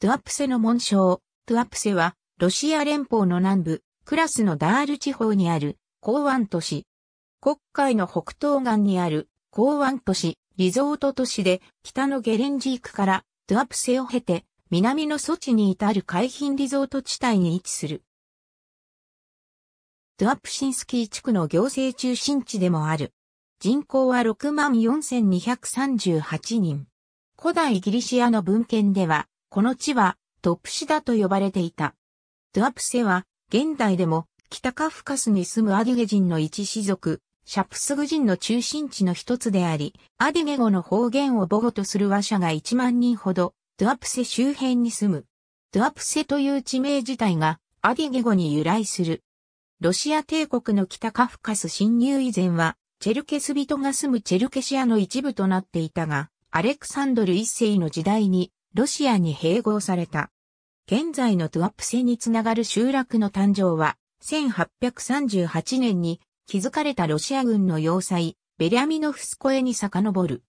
トゥアプセの紋章、トゥアプセは、ロシア連邦の南部、クラスのダール地方にある、港湾都市。国会の北東岸にある、港湾都市、リゾート都市で、北のゲレンジークから、トゥアプセを経て、南の措置に至る海浜リゾート地帯に位置する。トゥアプシンスキー地区の行政中心地でもある。人口は64,238人。古代ギリシアの文献では、この地はトップシダと呼ばれていた。トゥアプセは現代でも北カフカスに住むアディゲ人の一氏族、シャプスグ人の中心地の一つであり、アディゲ語の方言を母語とする話者が1万人ほど、トゥアプセ周辺に住む。トゥアプセという地名自体がアディゲ語に由来する。ロシア帝国の北カフカス侵入以前は、チェルケス人が住むチェルケシアの一部となっていたが、アレクサンドル一世の時代にロシアに併合された。現在のトゥアプセにつながる集落の誕生は、1838年に築かれたロシア軍の要塞、ベリャミノフスコエに遡る。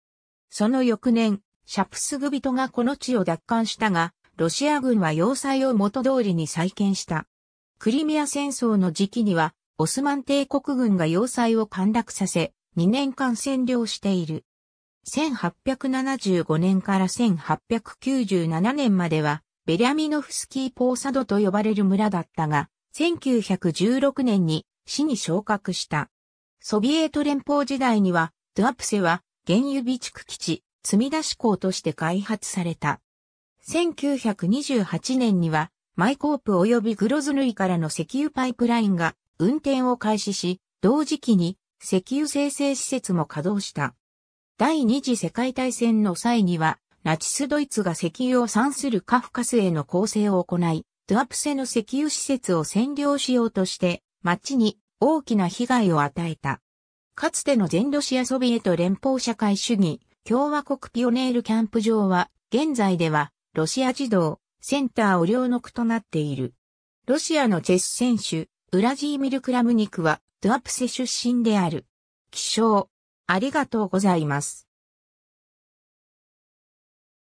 その翌年、シャプスグ人がこの地を奪還したが、ロシア軍は要塞を元通りに再建した。クリミア戦争の時期には、オスマン帝国軍が要塞を陥落させ、2年間占領している。1875年から1897年までは、ベリャミノフスキーポーサドと呼ばれる村だったが、1916年に市に昇格した。ソビエト連邦時代には、ドゥアプセは原油備蓄基地、積み出し港として開発された。1928年には、マイコープ及びグロズヌイからの石油パイプラインが運転を開始し、同時期に石油生成施設も稼働した。第二次世界大戦の際には、ナチスドイツが石油を産するカフカスへの攻勢を行い、ドゥアプセの石油施設を占領しようとして、町に大きな被害を与えた。かつての全ロシアソビエト連邦社会主義共和国ピオネールキャンプ場は、現在ではロシア児童センターを両の区となっている。ロシアのチェス選手、ウラジーミル・クラムニクは、ドゥアプセ出身である。気象、ありがとうございます。